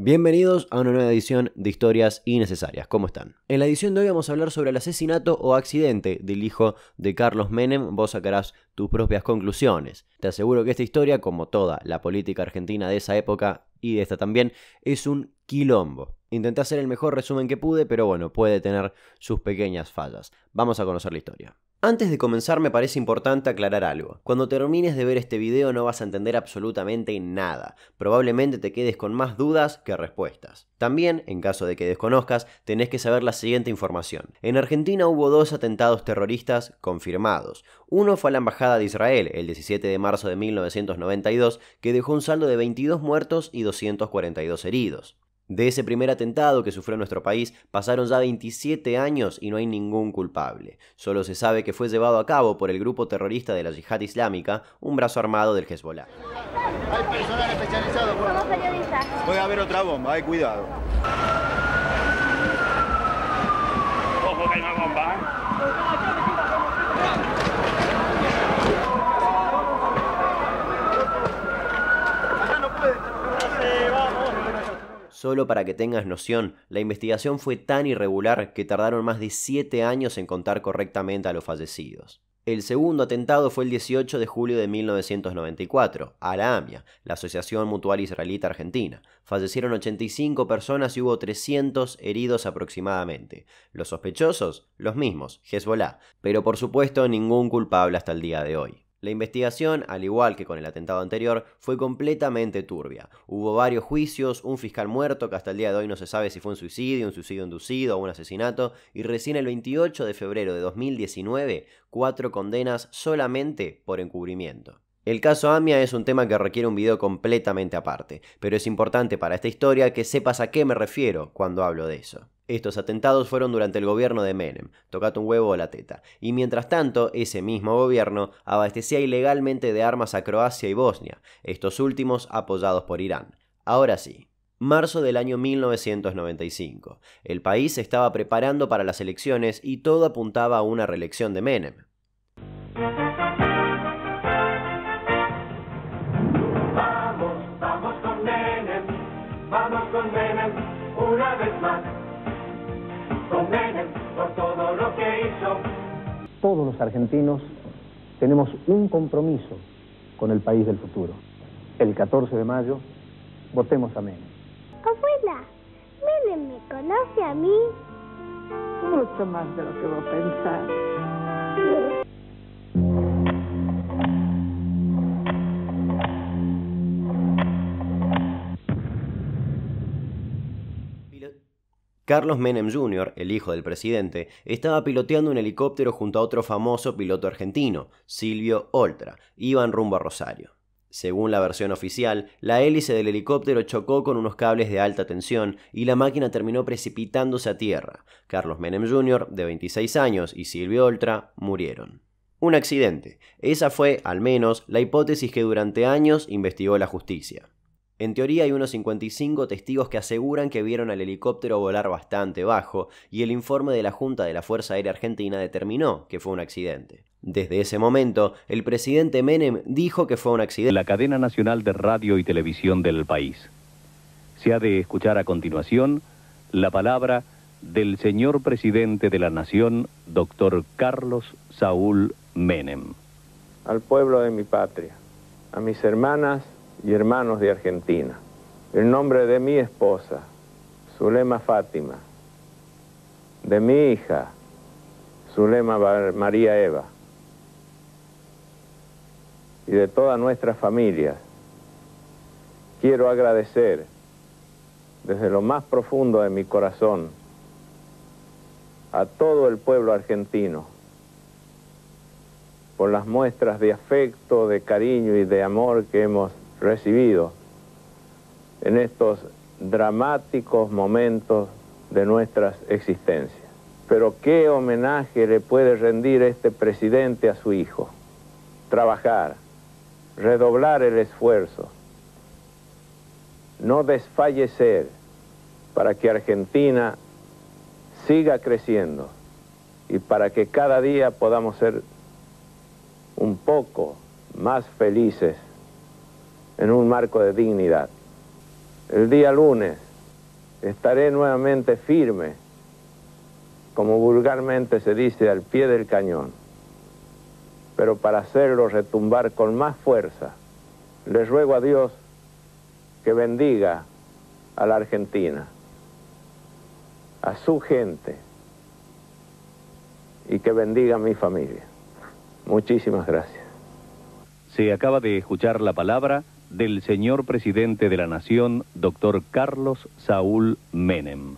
Bienvenidos a una nueva edición de Historias Innecesarias. ¿Cómo están? En la edición de hoy vamos a hablar sobre el asesinato o accidente del hijo de Carlos Menem. Vos sacarás tus propias conclusiones. Te aseguro que esta historia, como toda la política argentina de esa época y de esta también, es un quilombo. Intenté hacer el mejor resumen que pude, pero bueno, puede tener sus pequeñas fallas. Vamos a conocer la historia. Antes de comenzar me parece importante aclarar algo. Cuando termines de ver este video no vas a entender absolutamente nada. Probablemente te quedes con más dudas que respuestas. También, en caso de que desconozcas, tenés que saber la siguiente información. En Argentina hubo dos atentados terroristas confirmados. Uno fue a la Embajada de Israel el 17 de marzo de 1992, que dejó un saldo de 22 muertos y 242 heridos. De ese primer atentado que sufrió nuestro país pasaron ya 27 años y no hay ningún culpable. Solo se sabe que fue llevado a cabo por el grupo terrorista de la Yihad Islámica, un brazo armado del Hezbollah. Hay personal especializado. Puede haber otra bomba, hay cuidado. Ojo hay bomba. ¿eh? Solo para que tengas noción, la investigación fue tan irregular que tardaron más de 7 años en contar correctamente a los fallecidos. El segundo atentado fue el 18 de julio de 1994, a la AMIA, la Asociación Mutual Israelita Argentina. Fallecieron 85 personas y hubo 300 heridos aproximadamente. Los sospechosos, los mismos, Hezbollah, pero por supuesto ningún culpable hasta el día de hoy. La investigación, al igual que con el atentado anterior, fue completamente turbia. Hubo varios juicios, un fiscal muerto que hasta el día de hoy no se sabe si fue un suicidio, un suicidio inducido o un asesinato, y recién el 28 de febrero de 2019, cuatro condenas solamente por encubrimiento. El caso Amia es un tema que requiere un video completamente aparte, pero es importante para esta historia que sepas a qué me refiero cuando hablo de eso. Estos atentados fueron durante el gobierno de Menem, tocate un huevo o la teta, y mientras tanto, ese mismo gobierno abastecía ilegalmente de armas a Croacia y Bosnia, estos últimos apoyados por Irán. Ahora sí, marzo del año 1995. El país se estaba preparando para las elecciones y todo apuntaba a una reelección de Menem. Vamos, vamos con Menem, vamos con Menem, una vez más. todos los argentinos tenemos un compromiso con el país del futuro. El 14 de mayo, votemos a Menem. Abuela, me conoce a mí. Mucho más de lo que vos pensás. Carlos Menem Jr., el hijo del presidente, estaba piloteando un helicóptero junto a otro famoso piloto argentino, Silvio Oltra. Iban rumbo a Rosario. Según la versión oficial, la hélice del helicóptero chocó con unos cables de alta tensión y la máquina terminó precipitándose a tierra. Carlos Menem Jr., de 26 años, y Silvio Oltra murieron. Un accidente. Esa fue, al menos, la hipótesis que durante años investigó la justicia. En teoría hay unos 55 testigos que aseguran que vieron al helicóptero volar bastante bajo, y el informe de la Junta de la Fuerza Aérea Argentina determinó que fue un accidente. Desde ese momento, el presidente Menem dijo que fue un accidente. La cadena nacional de radio y televisión del país. Se ha de escuchar a continuación la palabra del señor presidente de la Nación, doctor Carlos Saúl Menem. Al pueblo de mi patria, a mis hermanas y hermanos de Argentina. En nombre de mi esposa, Zulema Fátima, de mi hija, Zulema María Eva, y de toda nuestra familia, quiero agradecer desde lo más profundo de mi corazón a todo el pueblo argentino por las muestras de afecto, de cariño y de amor que hemos recibido en estos dramáticos momentos de nuestras existencias. Pero qué homenaje le puede rendir este presidente a su hijo. Trabajar, redoblar el esfuerzo, no desfallecer para que Argentina siga creciendo y para que cada día podamos ser un poco más felices en un marco de dignidad. El día lunes estaré nuevamente firme, como vulgarmente se dice, al pie del cañón. Pero para hacerlo retumbar con más fuerza, les ruego a Dios que bendiga a la Argentina, a su gente y que bendiga a mi familia. Muchísimas gracias. Se acaba de escuchar la palabra del señor presidente de la Nación, doctor Carlos Saúl Menem.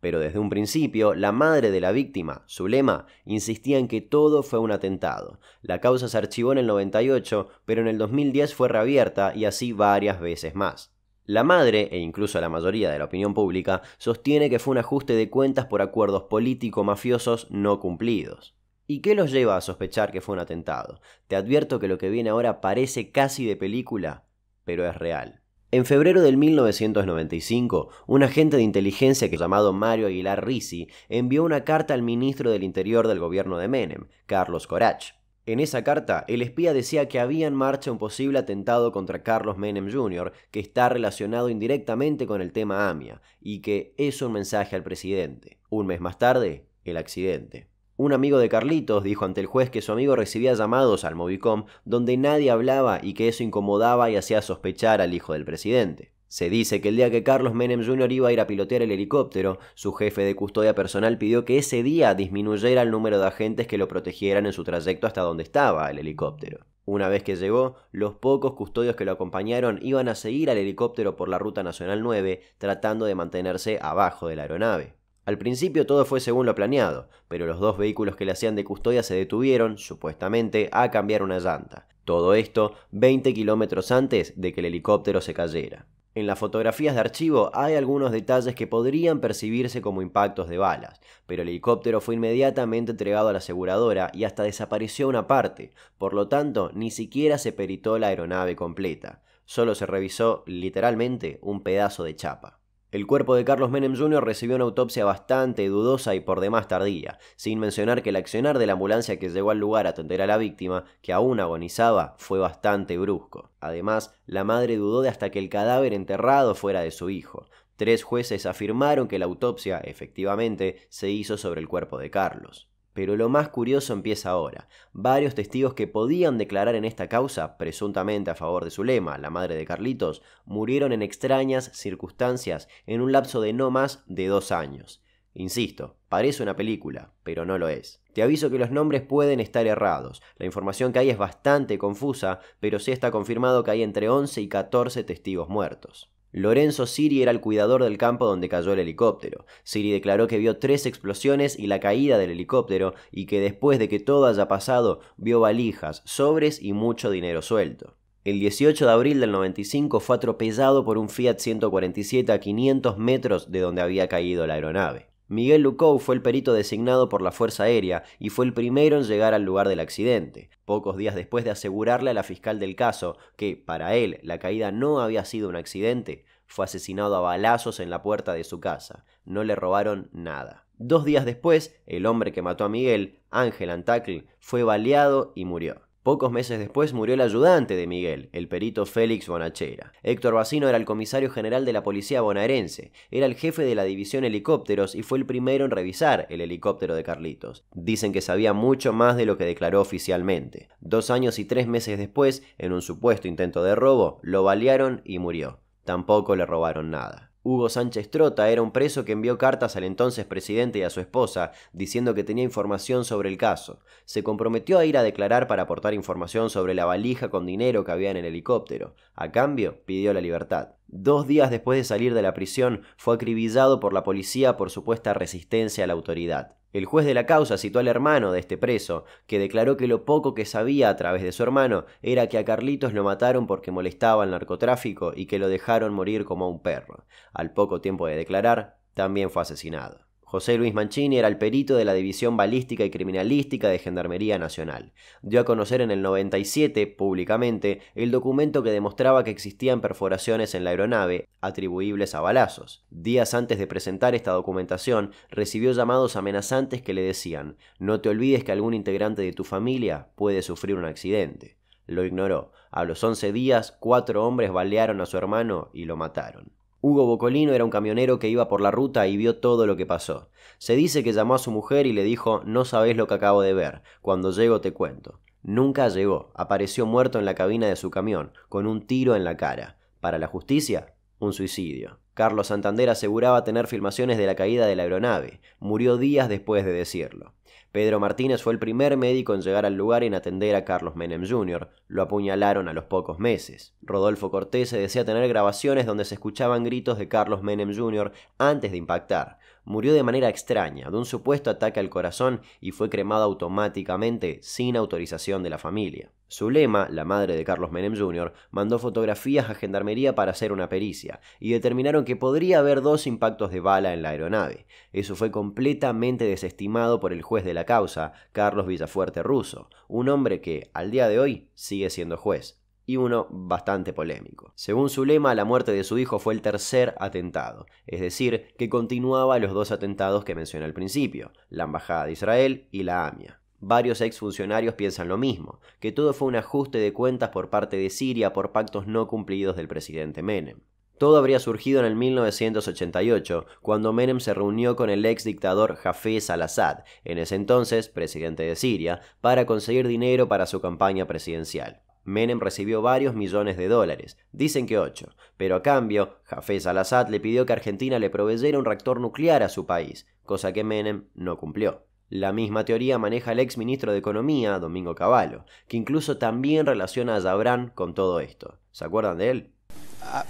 Pero desde un principio, la madre de la víctima, Zulema, insistía en que todo fue un atentado. La causa se archivó en el 98, pero en el 2010 fue reabierta y así varias veces más. La madre, e incluso la mayoría de la opinión pública, sostiene que fue un ajuste de cuentas por acuerdos político-mafiosos no cumplidos. ¿Y qué los lleva a sospechar que fue un atentado? Te advierto que lo que viene ahora parece casi de película, pero es real. En febrero del 1995, un agente de inteligencia que llamado Mario Aguilar Risi envió una carta al ministro del Interior del gobierno de Menem, Carlos Corach. En esa carta, el espía decía que había en marcha un posible atentado contra Carlos Menem Jr., que está relacionado indirectamente con el tema AMIA, y que es un mensaje al presidente. Un mes más tarde, el accidente. Un amigo de Carlitos dijo ante el juez que su amigo recibía llamados al Movicom donde nadie hablaba y que eso incomodaba y hacía sospechar al hijo del presidente. Se dice que el día que Carlos Menem Jr. iba a ir a pilotear el helicóptero, su jefe de custodia personal pidió que ese día disminuyera el número de agentes que lo protegieran en su trayecto hasta donde estaba el helicóptero. Una vez que llegó, los pocos custodios que lo acompañaron iban a seguir al helicóptero por la Ruta Nacional 9, tratando de mantenerse abajo de la aeronave. Al principio todo fue según lo planeado, pero los dos vehículos que le hacían de custodia se detuvieron, supuestamente, a cambiar una llanta. Todo esto 20 kilómetros antes de que el helicóptero se cayera. En las fotografías de archivo hay algunos detalles que podrían percibirse como impactos de balas, pero el helicóptero fue inmediatamente entregado a la aseguradora y hasta desapareció una parte, por lo tanto ni siquiera se peritó la aeronave completa, solo se revisó literalmente un pedazo de chapa. El cuerpo de Carlos Menem Jr. recibió una autopsia bastante dudosa y por demás tardía, sin mencionar que el accionar de la ambulancia que llegó al lugar a atender a la víctima, que aún agonizaba, fue bastante brusco. Además, la madre dudó de hasta que el cadáver enterrado fuera de su hijo. Tres jueces afirmaron que la autopsia, efectivamente, se hizo sobre el cuerpo de Carlos. Pero lo más curioso empieza ahora. Varios testigos que podían declarar en esta causa, presuntamente a favor de Zulema, la madre de Carlitos, murieron en extrañas circunstancias en un lapso de no más de dos años. Insisto, parece una película, pero no lo es. Te aviso que los nombres pueden estar errados. La información que hay es bastante confusa, pero sí está confirmado que hay entre 11 y 14 testigos muertos. Lorenzo Siri era el cuidador del campo donde cayó el helicóptero. Siri declaró que vio tres explosiones y la caída del helicóptero y que después de que todo haya pasado vio valijas, sobres y mucho dinero suelto. El 18 de abril del 95 fue atropellado por un Fiat 147 a 500 metros de donde había caído la aeronave. Miguel Lucou fue el perito designado por la Fuerza Aérea y fue el primero en llegar al lugar del accidente, pocos días después de asegurarle a la fiscal del caso que, para él, la caída no había sido un accidente, fue asesinado a balazos en la puerta de su casa. No le robaron nada. Dos días después, el hombre que mató a Miguel, Ángel Antacle, fue baleado y murió. Pocos meses después murió el ayudante de Miguel, el perito Félix Bonachera. Héctor Bacino era el comisario general de la policía bonaerense, era el jefe de la división helicópteros y fue el primero en revisar el helicóptero de Carlitos. Dicen que sabía mucho más de lo que declaró oficialmente. Dos años y tres meses después, en un supuesto intento de robo, lo balearon y murió. Tampoco le robaron nada. Hugo Sánchez Trota era un preso que envió cartas al entonces presidente y a su esposa diciendo que tenía información sobre el caso. Se comprometió a ir a declarar para aportar información sobre la valija con dinero que había en el helicóptero. A cambio, pidió la libertad. Dos días después de salir de la prisión, fue acribillado por la policía por supuesta resistencia a la autoridad. El juez de la causa citó al hermano de este preso, que declaró que lo poco que sabía a través de su hermano era que a Carlitos lo mataron porque molestaba al narcotráfico y que lo dejaron morir como a un perro. Al poco tiempo de declarar, también fue asesinado. José Luis Mancini era el perito de la División Balística y Criminalística de Gendarmería Nacional. Dio a conocer en el 97, públicamente, el documento que demostraba que existían perforaciones en la aeronave, atribuibles a balazos. Días antes de presentar esta documentación, recibió llamados amenazantes que le decían, no te olvides que algún integrante de tu familia puede sufrir un accidente. Lo ignoró. A los 11 días, cuatro hombres balearon a su hermano y lo mataron. Hugo Bocolino era un camionero que iba por la ruta y vio todo lo que pasó. Se dice que llamó a su mujer y le dijo No sabes lo que acabo de ver, cuando llego te cuento. Nunca llegó, apareció muerto en la cabina de su camión, con un tiro en la cara. Para la justicia, un suicidio. Carlos Santander aseguraba tener filmaciones de la caída de la aeronave. Murió días después de decirlo. Pedro Martínez fue el primer médico en llegar al lugar y en atender a Carlos Menem Jr. Lo apuñalaron a los pocos meses. Rodolfo Cortés se tener grabaciones donde se escuchaban gritos de Carlos Menem Jr. antes de impactar murió de manera extraña, de un supuesto ataque al corazón y fue cremado automáticamente sin autorización de la familia. Zulema, la madre de Carlos Menem Jr., mandó fotografías a Gendarmería para hacer una pericia y determinaron que podría haber dos impactos de bala en la aeronave. Eso fue completamente desestimado por el juez de la causa, Carlos Villafuerte Russo, un hombre que, al día de hoy, sigue siendo juez y uno bastante polémico. Según su lema, la muerte de su hijo fue el tercer atentado, es decir, que continuaba los dos atentados que mencioné al principio, la Embajada de Israel y la AMIA. Varios exfuncionarios piensan lo mismo, que todo fue un ajuste de cuentas por parte de Siria por pactos no cumplidos del presidente Menem. Todo habría surgido en el 1988, cuando Menem se reunió con el ex dictador Hafez al-Assad, en ese entonces presidente de Siria, para conseguir dinero para su campaña presidencial. Menem recibió varios millones de dólares, dicen que ocho, pero a cambio, Jafé al le pidió que Argentina le proveyera un reactor nuclear a su país, cosa que Menem no cumplió. La misma teoría maneja el ex ministro de Economía, Domingo Cavallo, que incluso también relaciona a Yabrán con todo esto. ¿Se acuerdan de él?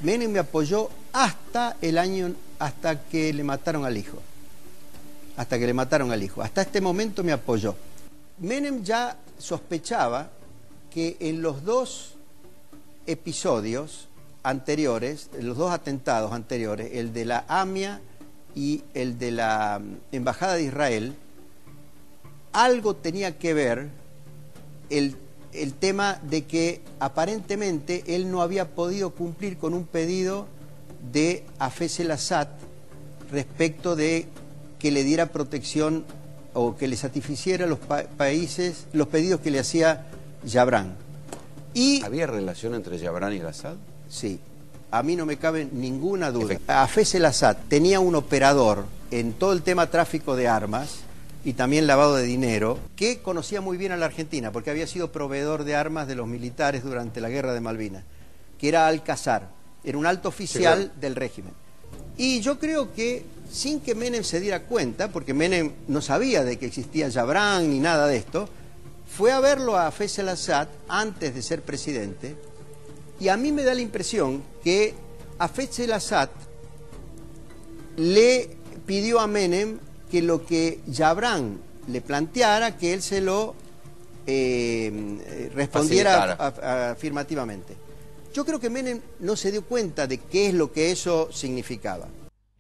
Menem me apoyó hasta el año, hasta que le mataron al hijo. Hasta que le mataron al hijo. Hasta este momento me apoyó. Menem ya sospechaba que en los dos episodios anteriores, en los dos atentados anteriores, el de la AMIA y el de la mm, Embajada de Israel, algo tenía que ver el, tema de que aparentemente él no había podido cumplir con un pedido de Afez el Assad respecto de que le diera protección o que le satisficiera los países, los pedidos que le hacía Yabrán. Y, ¿Había relación entre Yabrán y el Assad? Sí, a mí no me cabe ninguna duda. AFES el Assad tenía un operador en todo el tema tráfico de armas y también lavado de dinero, que conocía muy bien a la Argentina, porque había sido proveedor de armas de los militares durante la guerra de Malvinas, que era Alcazar, era un alto oficial del régimen. Y yo creo que sin que Menem se diera cuenta, porque Menem no sabía de que existía Yabrán ni nada de esto, fue a verlo a el Assad antes de ser presidente y a mí me da la impresión que a el Assad le pidió a Menem que lo que Yabrán le planteara, que él se lo eh, respondiera afirmativamente. Yo creo que Menem no se dio cuenta de qué es lo que eso significaba.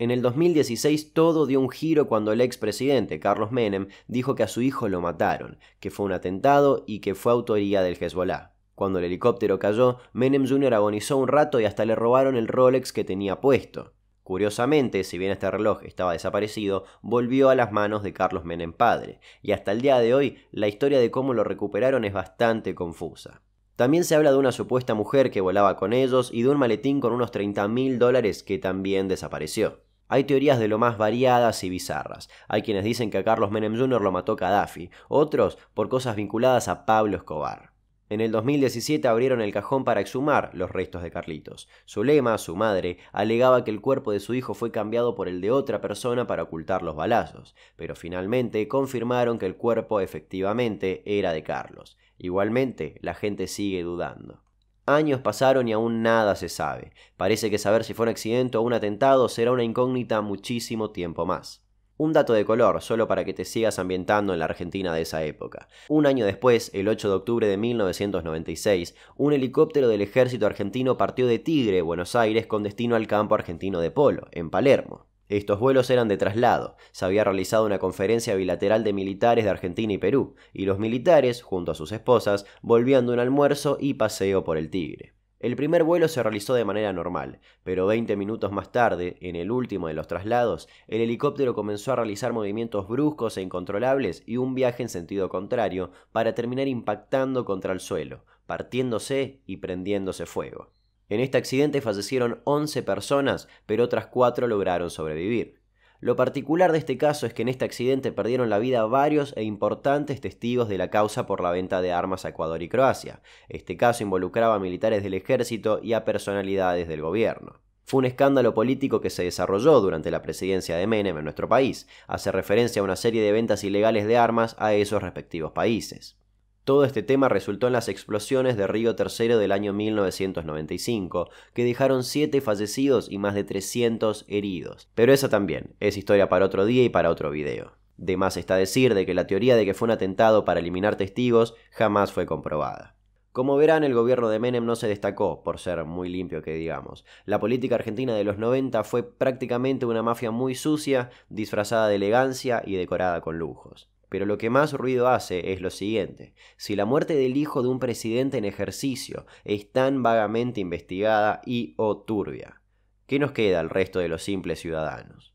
En el 2016 todo dio un giro cuando el expresidente Carlos Menem dijo que a su hijo lo mataron, que fue un atentado y que fue autoría del Hezbollah. Cuando el helicóptero cayó, Menem Jr. agonizó un rato y hasta le robaron el Rolex que tenía puesto. Curiosamente, si bien este reloj estaba desaparecido, volvió a las manos de Carlos Menem padre, y hasta el día de hoy la historia de cómo lo recuperaron es bastante confusa. También se habla de una supuesta mujer que volaba con ellos y de un maletín con unos 30 mil dólares que también desapareció. Hay teorías de lo más variadas y bizarras. Hay quienes dicen que a Carlos Menem Jr. lo mató Gaddafi, otros por cosas vinculadas a Pablo Escobar. En el 2017 abrieron el cajón para exhumar los restos de Carlitos. Zulema, su madre, alegaba que el cuerpo de su hijo fue cambiado por el de otra persona para ocultar los balazos, pero finalmente confirmaron que el cuerpo efectivamente era de Carlos. Igualmente, la gente sigue dudando. Años pasaron y aún nada se sabe. Parece que saber si fue un accidente o un atentado será una incógnita muchísimo tiempo más. Un dato de color, solo para que te sigas ambientando en la Argentina de esa época. Un año después, el 8 de octubre de 1996, un helicóptero del ejército argentino partió de Tigre, Buenos Aires, con destino al campo argentino de Polo, en Palermo. Estos vuelos eran de traslado. Se había realizado una conferencia bilateral de militares de Argentina y Perú, y los militares, junto a sus esposas, volvían de un almuerzo y paseo por el Tigre. El primer vuelo se realizó de manera normal, pero 20 minutos más tarde, en el último de los traslados, el helicóptero comenzó a realizar movimientos bruscos e incontrolables y un viaje en sentido contrario para terminar impactando contra el suelo, partiéndose y prendiéndose fuego. En este accidente fallecieron 11 personas, pero otras 4 lograron sobrevivir. Lo particular de este caso es que en este accidente perdieron la vida varios e importantes testigos de la causa por la venta de armas a Ecuador y Croacia. Este caso involucraba a militares del ejército y a personalidades del gobierno. Fue un escándalo político que se desarrolló durante la presidencia de Menem en nuestro país. Hace referencia a una serie de ventas ilegales de armas a esos respectivos países. Todo este tema resultó en las explosiones de Río III del año 1995, que dejaron 7 fallecidos y más de 300 heridos. Pero esa también es historia para otro día y para otro video. De más está decir de que la teoría de que fue un atentado para eliminar testigos jamás fue comprobada. Como verán, el gobierno de Menem no se destacó por ser muy limpio, que digamos. La política argentina de los 90 fue prácticamente una mafia muy sucia, disfrazada de elegancia y decorada con lujos. Pero lo que más ruido hace es lo siguiente. Si la muerte del hijo de un presidente en ejercicio es tan vagamente investigada y o turbia, ¿qué nos queda al resto de los simples ciudadanos?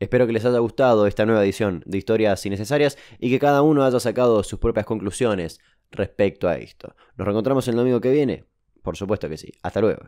Espero que les haya gustado esta nueva edición de Historias Innecesarias y que cada uno haya sacado sus propias conclusiones respecto a esto. Nos reencontramos el domingo que viene. Por supuesto que sí. Hasta luego.